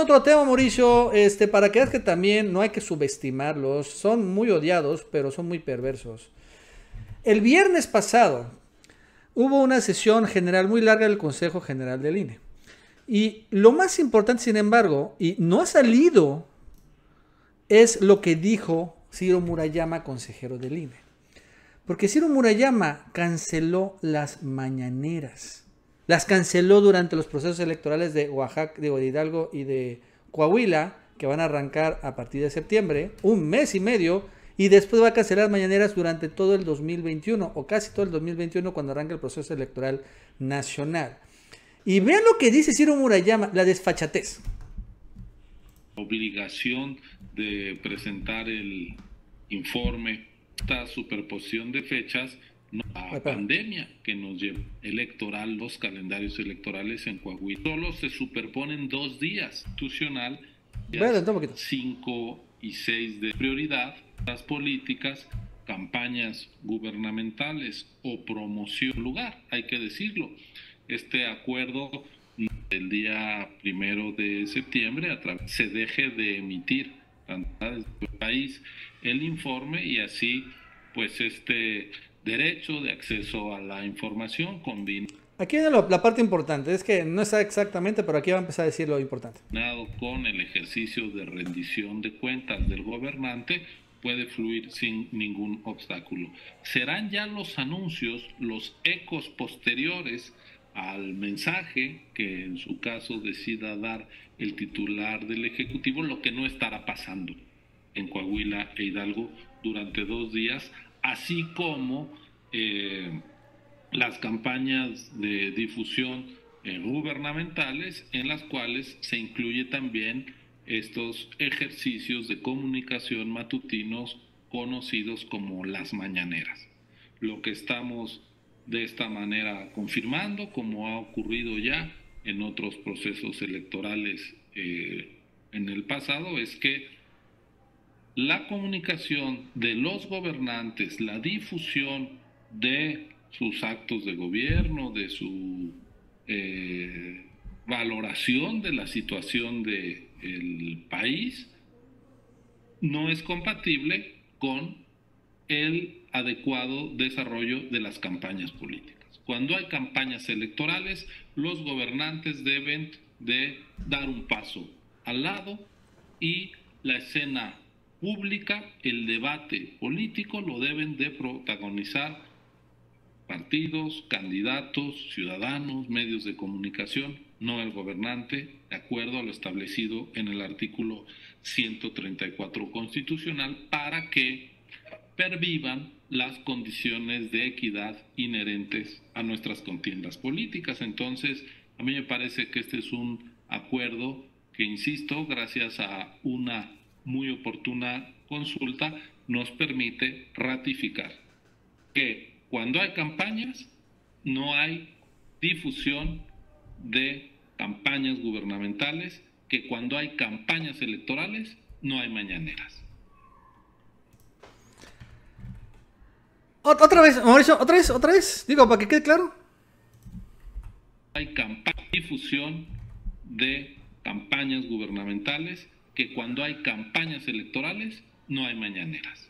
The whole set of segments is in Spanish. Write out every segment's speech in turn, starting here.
otro tema, Mauricio, este, para que veas que también no hay que subestimarlos, son muy odiados, pero son muy perversos. El viernes pasado hubo una sesión general muy larga del Consejo General del INE. Y lo más importante, sin embargo, y no ha salido, es lo que dijo Ciro Murayama, consejero del INE. Porque Ciro Murayama canceló las mañaneras. Las canceló durante los procesos electorales de Oaxaca, de Hidalgo y de Coahuila, que van a arrancar a partir de septiembre, un mes y medio, y después va a cancelar mañaneras durante todo el 2021, o casi todo el 2021, cuando arranque el proceso electoral nacional. Y vean lo que dice Ciro Murayama, la desfachatez. Obligación de presentar el informe, esta superposición de fechas la pandemia que nos lleva electoral, los calendarios electorales en Coahuila. Solo se superponen dos días institucional, cinco y seis de prioridad, las políticas, campañas gubernamentales o promoción lugar, hay que decirlo. Este acuerdo del día primero de septiembre a se deje de emitir tanto del país el informe y así pues este derecho de acceso a la información combina Aquí viene la parte importante, es que no está exactamente, pero aquí va a empezar a decir lo importante. Con el ejercicio de rendición de cuentas del gobernante puede fluir sin ningún obstáculo. Serán ya los anuncios, los ecos posteriores al mensaje que en su caso decida dar el titular del Ejecutivo, lo que no estará pasando en Coahuila e Hidalgo durante dos días así como eh, las campañas de difusión eh, gubernamentales en las cuales se incluye también estos ejercicios de comunicación matutinos conocidos como las mañaneras. Lo que estamos de esta manera confirmando, como ha ocurrido ya en otros procesos electorales eh, en el pasado, es que la comunicación de los gobernantes, la difusión de sus actos de gobierno, de su eh, valoración de la situación del país, no es compatible con el adecuado desarrollo de las campañas políticas. Cuando hay campañas electorales, los gobernantes deben de dar un paso al lado y la escena pública, el debate político lo deben de protagonizar partidos, candidatos, ciudadanos, medios de comunicación, no el gobernante, de acuerdo a lo establecido en el artículo 134 constitucional, para que pervivan las condiciones de equidad inherentes a nuestras contiendas políticas. Entonces, a mí me parece que este es un acuerdo que, insisto, gracias a una muy oportuna consulta nos permite ratificar que cuando hay campañas no hay difusión de campañas gubernamentales, que cuando hay campañas electorales no hay mañaneras. Otra vez, Mauricio, otra vez, otra vez, digo, para que quede claro. Hay difusión de campañas gubernamentales, que cuando hay campañas electorales no hay mañaneras.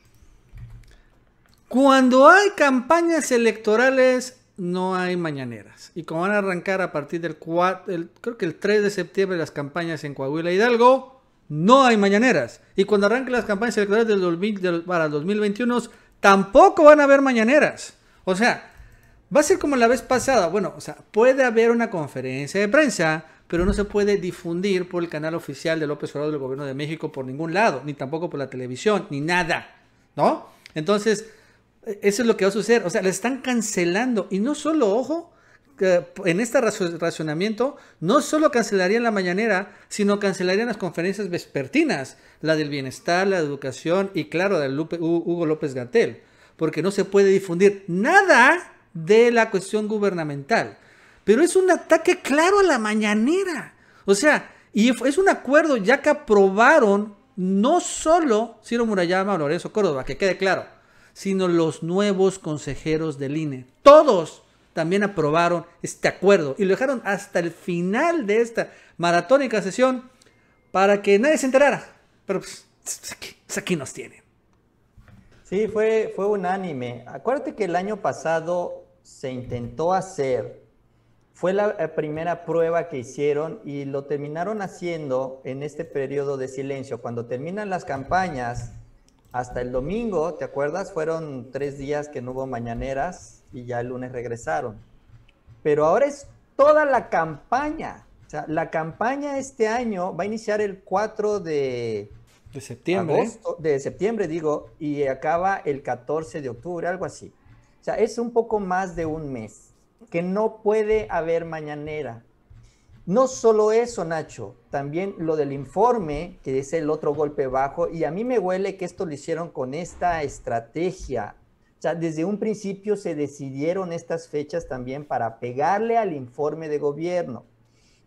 Cuando hay campañas electorales no hay mañaneras. Y como van a arrancar a partir del creo que el 3 de septiembre las campañas en Coahuila e Hidalgo, no hay mañaneras. Y cuando arranquen las campañas electorales del para el 2021, tampoco van a haber mañaneras. O sea, va a ser como la vez pasada. Bueno, o sea, puede haber una conferencia de prensa, pero no se puede difundir por el canal oficial de López Obrador del Gobierno de México por ningún lado, ni tampoco por la televisión, ni nada, ¿no? Entonces, e-, eso es lo que va a suceder. O sea, le están cancelando. Y no solo, ojo, eh, en este racionamiento, no solo cancelarían la mañanera, sino cancelarían las conferencias vespertinas, la del bienestar, la de educación y, claro, de Hugo López Gatel, porque no se puede difundir nada de la cuestión gubernamental pero es un ataque claro a la mañanera. O sea, y es un acuerdo ya que aprobaron no solo Ciro Murayama o Lorenzo Córdoba, que quede claro, sino los nuevos consejeros del INE. Todos también aprobaron este acuerdo y lo dejaron hasta el final de esta maratónica sesión para que nadie se enterara. Pero pues, pues aquí, pues, aquí nos tiene. Sí, fue, fue unánime. Acuérdate que el año pasado se intentó hacer fue la eh, primera prueba que hicieron y lo terminaron haciendo en este periodo de silencio. Cuando terminan las campañas, hasta el domingo, ¿te acuerdas? Fueron tres días que no hubo mañaneras y ya el lunes regresaron. Pero ahora es toda la campaña. O sea, la campaña este año va a iniciar el 4 de, septiembre. de septiembre, digo, y acaba el 14 de octubre, algo así. O sea, es un poco más de un mes que no puede haber mañanera. No solo eso, Nacho, también lo del informe, que es el otro golpe bajo, y a mí me huele que esto lo hicieron con esta estrategia. O sea, desde un principio se decidieron estas fechas también para pegarle al informe de gobierno.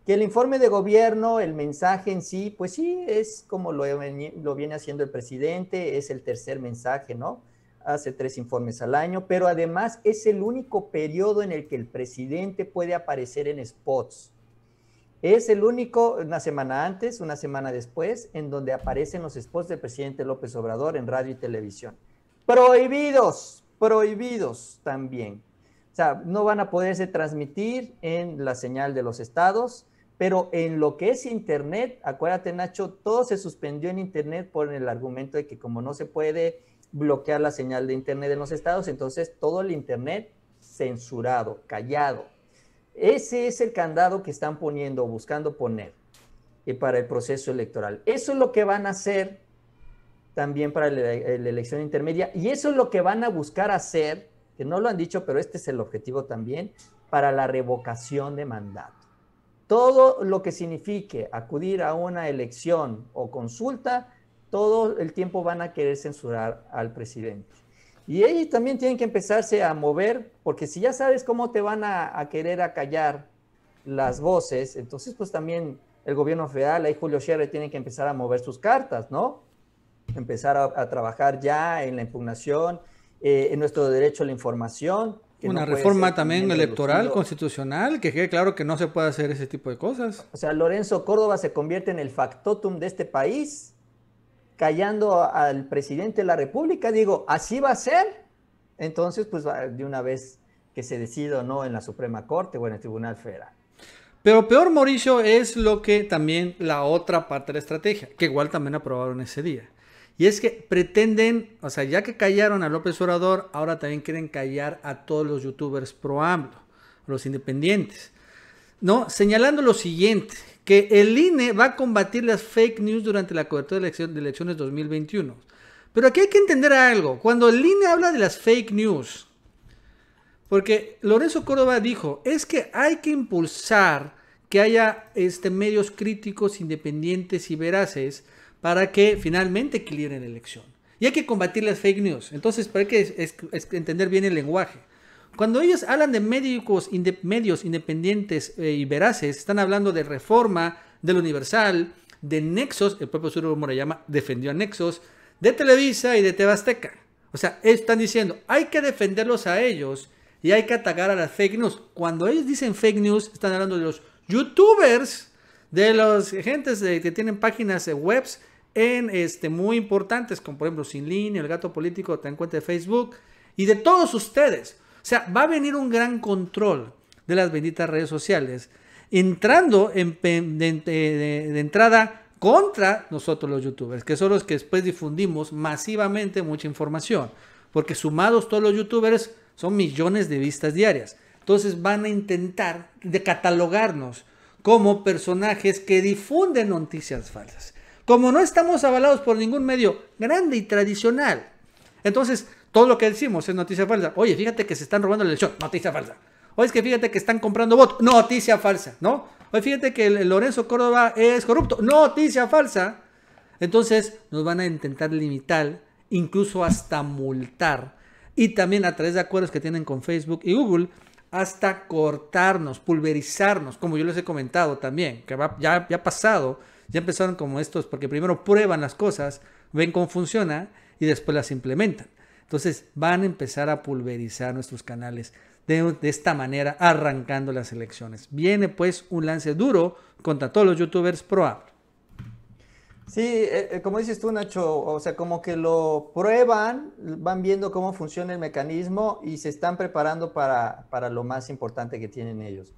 Que el informe de gobierno, el mensaje en sí, pues sí, es como lo, viene haciendo el presidente, es el tercer mensaje, ¿no? hace tres informes al año, pero además es el único periodo en el que el presidente puede aparecer en spots. Es el único, una semana antes, una semana después, en donde aparecen los spots del presidente López Obrador en radio y televisión. Prohibidos, prohibidos también. O sea, no van a poderse transmitir en la señal de los estados, pero en lo que es Internet, acuérdate Nacho, todo se suspendió en Internet por el argumento de que como no se puede bloquear la señal de Internet en los estados, entonces todo el Internet censurado, callado. Ese es el candado que están poniendo o buscando poner y eh, para el proceso electoral. Eso es lo que van a hacer también para la, la elección intermedia y eso es lo que van a buscar hacer, que no lo han dicho, pero este es el objetivo también, para la revocación de mandato. Todo lo que signifique acudir a una elección o consulta todo el tiempo van a querer censurar al presidente. Y ellos también tienen que empezarse a mover, porque si ya sabes cómo te van a, querer acallar las voces, entonces pues también el gobierno federal, ahí Julio Scherer ...tienen que empezar a mover sus cartas, ¿no? Empezar a, trabajar ya en la impugnación, eh, en nuestro derecho a la información. Una reforma también electoral, constitucional, que quede claro que no se puede hacer ese tipo de cosas. O sea, Lorenzo Córdoba se convierte en el factotum de este país callando al presidente de la República. Digo, así va a ser. Entonces, pues de una vez que se decida o no en la Suprema Corte o en el Tribunal Federal. Pero peor, Mauricio, es lo que también la otra parte de la estrategia, que igual también aprobaron ese día. Y es que pretenden, o sea, ya que callaron a López Obrador, ahora también quieren callar a todos los youtubers pro AMLO, los independientes. ¿No? Señalando lo siguiente, que el INE va a combatir las fake news durante la cobertura de, de elecciones 2021. Pero aquí hay que entender algo. Cuando el INE habla de las fake news, porque Lorenzo Córdoba dijo, es que hay que impulsar que haya este, medios críticos, independientes y veraces para que finalmente equilibren la elección. Y hay que combatir las fake news. Entonces, hay que entender bien el lenguaje. Cuando ellos hablan de médicos, medios independientes eh, y veraces, están hablando de reforma, del universal, de Nexos, el propio sur Morayama defendió a Nexos, de Televisa y de Tebasteca. O sea, están diciendo, hay que defenderlos a ellos y hay que atacar a las fake news. Cuando ellos dicen fake news, están hablando de los youtubers, de los gentes que tienen páginas webs en este, muy importantes, como por ejemplo Sin Línea, El Gato Político, Te cuenta de Facebook, y de todos ustedes. O sea, va a venir un gran control de las benditas redes sociales, entrando en, de, entrada contra nosotros los youtubers, que son los que después difundimos masivamente mucha información, porque sumados todos los youtubers son millones de vistas diarias. Entonces van a intentar catalogarnos como personajes que difunden noticias falsas. Como no estamos avalados por ningún medio grande y tradicional, entonces todo lo que decimos es noticia falsa. Oye, fíjate que se están robando el elección. Noticia falsa. Oye, es que fíjate que están comprando votos. Noticia falsa, ¿no? Oye, fíjate que Lorenzo Córdoba es corrupto. Noticia falsa. Entonces nos van a intentar limitar, incluso hasta multar. Y también a través de acuerdos que tienen con Facebook y Google, hasta cortarnos, pulverizarnos, como yo les he comentado también, que ya ha pasado, ya empezaron como estos, porque primero prueban las cosas, ven cómo funciona y después las implementan. Entonces van a empezar a pulverizar nuestros canales de, esta manera, arrancando las elecciones. Viene pues un lance duro contra todos los youtubers pro Sí, eh, eh, como dices tú, Nacho, o sea, como que lo prueban, van viendo cómo funciona el mecanismo y se están preparando para, para lo más importante que tienen ellos.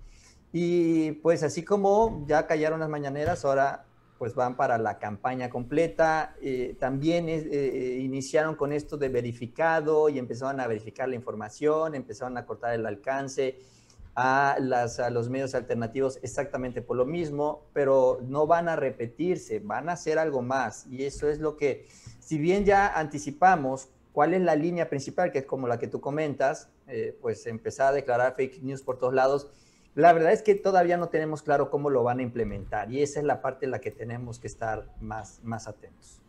Y pues así como ya callaron las mañaneras, ahora pues van para la campaña completa. Eh, también eh, eh, iniciaron con esto de verificado y empezaron a verificar la información, empezaron a cortar el alcance a, las, a los medios alternativos exactamente por lo mismo, pero no van a repetirse, van a hacer algo más. Y eso es lo que, si bien ya anticipamos cuál es la línea principal, que es como la que tú comentas, pues empezar a declarar fake news por todos lados la verdad es que todavía no tenemos claro cómo lo van a implementar y esa es la parte en la que tenemos que estar más, más atentos.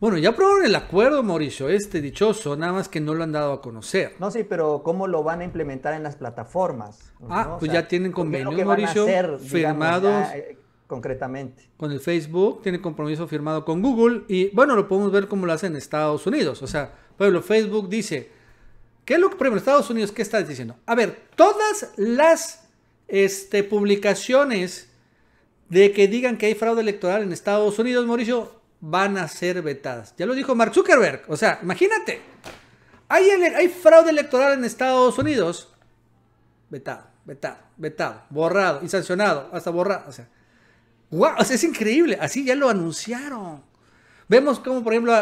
Bueno, ya aprobaron el acuerdo, Mauricio, este dichoso, nada más que no lo han dado a conocer. No, sí, pero ¿cómo lo van a implementar en las plataformas? Ah, pues ya tienen convenios, Mauricio, firmados. Eh, concretamente. Con el Facebook, tiene compromiso firmado con Google y bueno, lo podemos ver como lo hacen en Estados Unidos. O sea, pueblo, Facebook dice, ¿qué es lo que, primero, Estados Unidos, ¿qué estás diciendo? A ver, todas las este, publicaciones de que digan que hay fraude electoral en Estados Unidos, Mauricio, van a ser vetadas. Ya lo dijo Mark Zuckerberg. O sea, imagínate. Hay, hay fraude electoral en Estados Unidos. Vetado, vetado, vetado, borrado y sancionado, hasta borrado. O sea, wow, es increíble. Así ya lo anunciaron. Vemos como, por ejemplo,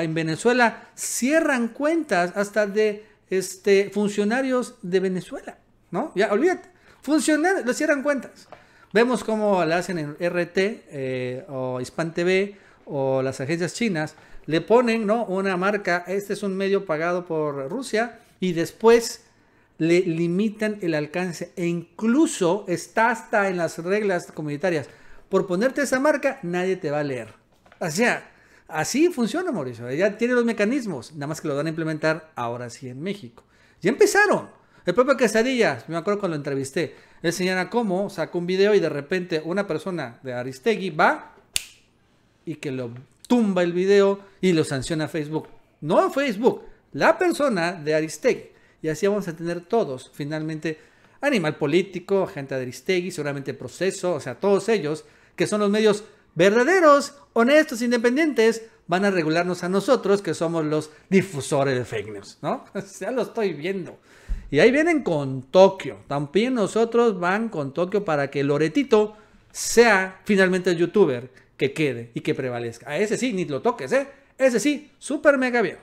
en Venezuela cierran cuentas hasta de este, funcionarios de Venezuela. ¿No? Ya, olvídate funcionan, lo cierran cuentas. Vemos cómo la hacen en RT eh, o Hispan TV o las agencias chinas. Le ponen ¿no? una marca, este es un medio pagado por Rusia, y después le limitan el alcance. E incluso está hasta en las reglas comunitarias. Por ponerte esa marca, nadie te va a leer. O así funciona Mauricio. Ya tiene los mecanismos, nada más que lo van a implementar ahora sí en México. Ya empezaron. El propio Quesadilla, me acuerdo cuando lo entrevisté, él señala cómo saca un video y de repente una persona de Aristegui va y que lo tumba el video y lo sanciona Facebook. No Facebook, la persona de Aristegui. Y así vamos a tener todos, finalmente, animal político, gente de Aristegui, seguramente proceso, o sea, todos ellos, que son los medios verdaderos, honestos, independientes, van a regularnos a nosotros, que somos los difusores de fake news, ¿no? ya lo estoy viendo. Y ahí vienen con Tokio. También nosotros van con Tokio para que Loretito sea finalmente el youtuber que quede y que prevalezca. A ese sí, ni lo toques, ¿eh? Ese sí, súper mega bien.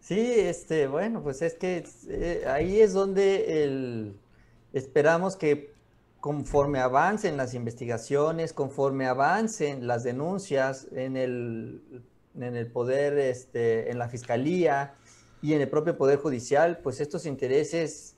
Sí, este, bueno, pues es que eh, ahí es donde esperamos que conforme avancen las investigaciones, conforme avancen las denuncias en el, en el poder, este, en la fiscalía, y en el propio Poder Judicial, pues estos intereses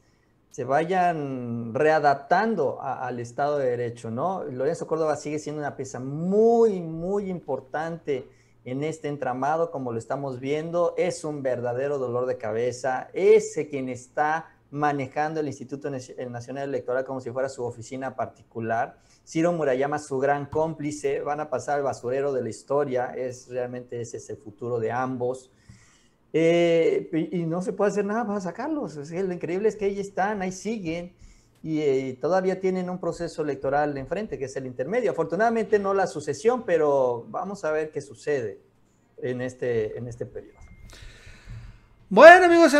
se vayan readaptando al Estado de Derecho, ¿no? Lorenzo Córdoba sigue siendo una pieza muy, muy importante en este entramado, como lo estamos viendo, es un verdadero dolor de cabeza. Ese quien está manejando el Instituto Nacional Electoral como si fuera su oficina particular. Ciro Murayama, su gran cómplice, van a pasar al basurero de la historia, es realmente ese es el futuro de ambos. Eh, y, no se puede hacer nada para sacarlos. lo increíble es que ahí están, ahí siguen y eh, todavía tienen un proceso electoral enfrente, que es el intermedio. Afortunadamente no la sucesión, pero vamos a ver qué sucede en este, en este periodo. Bueno, amigos.